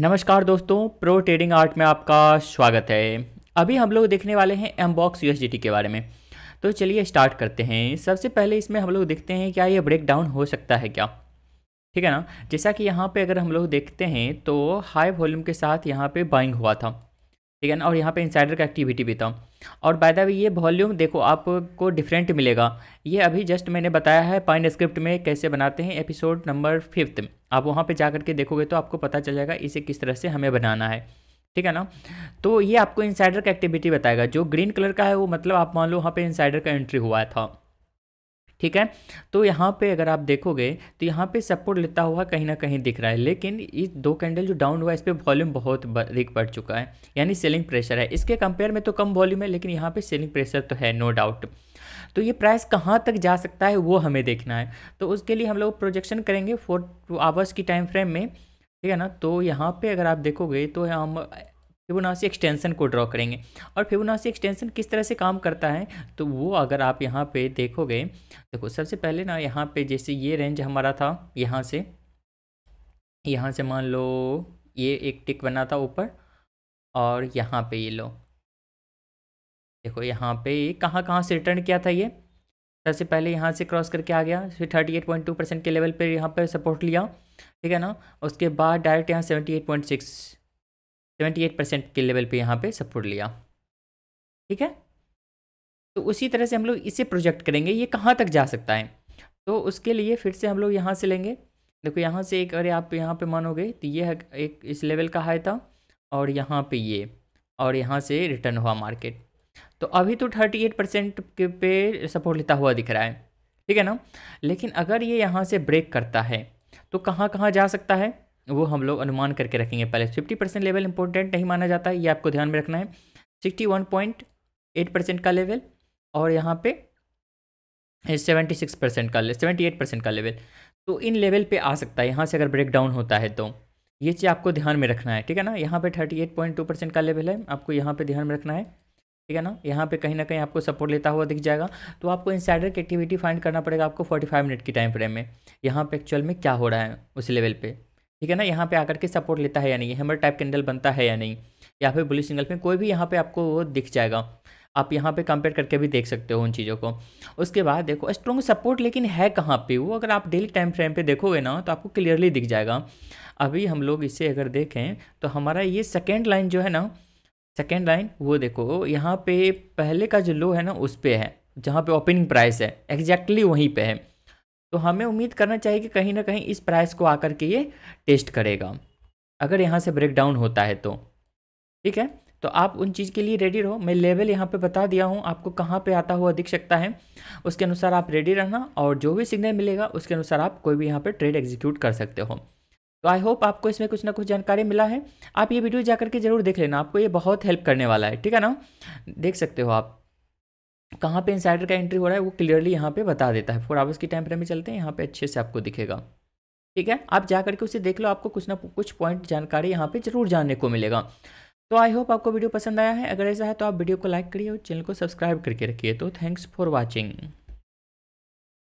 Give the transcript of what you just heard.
नमस्कार दोस्तों pro trading art में आपका स्वागत है अभी हम लोग देखने वाले हैं एमबॉक्स यू के बारे में तो चलिए स्टार्ट करते हैं सबसे पहले इसमें हम लोग देखते हैं क्या ये ब्रेक डाउन हो सकता है क्या ठीक है ना जैसा कि यहाँ पे अगर हम लोग देखते हैं तो हाई वॉल्यूम के साथ यहाँ पे बाइंग हुआ था ठीक है ना और यहाँ पे इंसाइडर का एक्टिविटी भी था और बाय द वे ये वॉल्यूम देखो आपको डिफरेंट मिलेगा ये अभी जस्ट मैंने बताया है पाइन स्क्रिप्ट में कैसे बनाते हैं एपिसोड नंबर फिफ्थ आप वहाँ पर जा करके देखोगे तो आपको पता चल जाएगा इसे किस तरह से हमें बनाना है ठीक है ना तो ये आपको इंसाइडर का एक्टिविटी बताएगा जो ग्रीन कलर का है वो मतलब आप मान लो वहाँ पर इंसाइडर का एंट्री हुआ था ठीक है तो यहाँ पे अगर आप देखोगे तो यहाँ पे सपोर्ट लेता हुआ कहीं ना कहीं दिख रहा है लेकिन ये दो कैंडल जो डाउन हुआ इस पर वॉल्यूम बहुत अधिक बढ़ चुका है यानी सेलिंग प्रेशर है इसके कंपेयर में तो कम वॉल्यूम है लेकिन यहाँ पे सेलिंग प्रेशर तो है नो डाउट तो ये प्राइस कहाँ तक जा सकता है वो हमें देखना है तो उसके लिए हम लोग प्रोजेक्शन करेंगे फोर टू आवर्स की टाइम फ्रेम में ठीक है ना तो यहाँ पे अगर आप देखोगे तो हम फिबोनाची एक्सटेंशन को ड्रॉ करेंगे और फिबोनाची एक्सटेंशन किस तरह से काम करता है तो वो अगर आप यहाँ पे देखोगे देखो सबसे पहले ना यहाँ पे जैसे ये रेंज हमारा था यहाँ से यहाँ से मान लो ये एक टिक बना था ऊपर और यहाँ पे ये लो देखो यहाँ पे कहाँ कहाँ से रिटर्न किया था ये सबसे पहले यहाँ से क्रॉस करके आ गया फिर thirty eight point two percent के लेवल पर यहाँ पर सपोर्ट लिया ठीक है ना उसके बाद डायरेक्ट यहाँ seventy eight point six 78% eight percent के लेवल पे यहाँ पे सपोर्ट लिया ठीक है तो उसी तरह से हम लोग इसे प्रोजेक्ट करेंगे ये कहाँ तक जा सकता है तो उसके लिए फिर से हम लोग यहाँ से लेंगे देखो यहाँ से एक अरे आप यहाँ पे मानोगे तो ये एक इस लेवल का हाई था और यहाँ पे ये और यहाँ से रिटर्न हुआ मार्केट तो अभी तो थर्टी एट परसेंट के पे सपोर्ट लेता हुआ दिख रहा है ठीक है ना लेकिन अगर ये यहाँ से ब्रेक करता है तो कहाँ कहाँ जा सकता है वो हम लोग अनुमान करके रखेंगे पहले फिफ्टी परसेंट लेवल इंपॉर्टेंट नहीं माना जाता है ये आपको ध्यान में रखना है sixty one point eight percent का लेवल और यहाँ पे सेवेंटी सिक्स परसेंट का सेवेंटी एट परसेंट का लेवल तो इन लेवल पे आ सकता है यहाँ से अगर ब्रेक डाउन होता है तो ये चीज़ आपको ध्यान में रखना है ठीक है ना यहाँ पे thirty eight point two percent का लेवल है आपको यहाँ पे ध्यान में रखना है ठीक है ना यहाँ पे कहीं ना कहीं आपको सपोर्ट लेता हुआ दिख जाएगा तो आपको इंसाइडर की एक्टिविटी फाइंड करना पड़ेगा आपको फोर्टी फाइव मिनट की टाइम फ्रेम में यहाँ पे एक्चुअल में क्या हो रहा है उस लेवल पर ठीक है ना यहाँ पे आकर के सपोर्ट लेता है या नहीं हैमर टाइप कैंडल बनता है या नहीं या फिर बुलिस सिंगल में कोई भी यहाँ पे आपको वो दिख जाएगा आप यहाँ पे कंपेयर करके भी देख सकते हो उन चीज़ों को उसके बाद देखो स्ट्रॉन्ग सपोर्ट लेकिन है कहाँ पे वो अगर आप डेली टाइम फ्रेम पे देखोगे ना तो आपको क्लियरली दिख जाएगा अभी हम लोग इसे अगर देखें तो हमारा ये सेकेंड लाइन जो है ना सेकेंड लाइन वो देखो यहाँ पे पहले का जो लो है ना उस पर है जहाँ पे ओपनिंग प्राइस है एग्जैक्टली exactly वहीं पे है तो हमें उम्मीद करना चाहिए कि कहीं ना कहीं इस प्राइस को आकर के ये टेस्ट करेगा अगर यहाँ से ब्रेक डाउन होता है तो ठीक है तो आप उन चीज़ के लिए रेडी रहो मैं लेवल यहाँ पे बता दिया हूँ आपको कहाँ पे आता हुआ दिख सकता है उसके अनुसार आप रेडी रहना और जो भी सिग्नल मिलेगा उसके अनुसार आप कोई भी यहाँ पे ट्रेड एग्जीक्यूट कर सकते हो तो आई होप आपको इसमें कुछ ना कुछ जानकारी मिला है आप ये वीडियो जा के ज़रूर देख लेना आपको ये बहुत हेल्प करने वाला है ठीक है ना देख सकते हो आप कहाँ पे इंसाइडर का एंट्री हो रहा है वो क्लियरली यहाँ पे बता देता है फोर आवर्स की टाइम फ्रेम में चलते हैं यहाँ पे अच्छे से आपको दिखेगा ठीक है आप जा करके उसे देख लो आपको कुछ ना कुछ पॉइंट जानकारी यहाँ पे जरूर जानने को मिलेगा तो आई होप आपको वीडियो पसंद आया है अगर ऐसा है तो आप वीडियो को लाइक करिए और चैनल को सब्सक्राइब करके रखिए तो थैंक्स फॉर वॉचिंग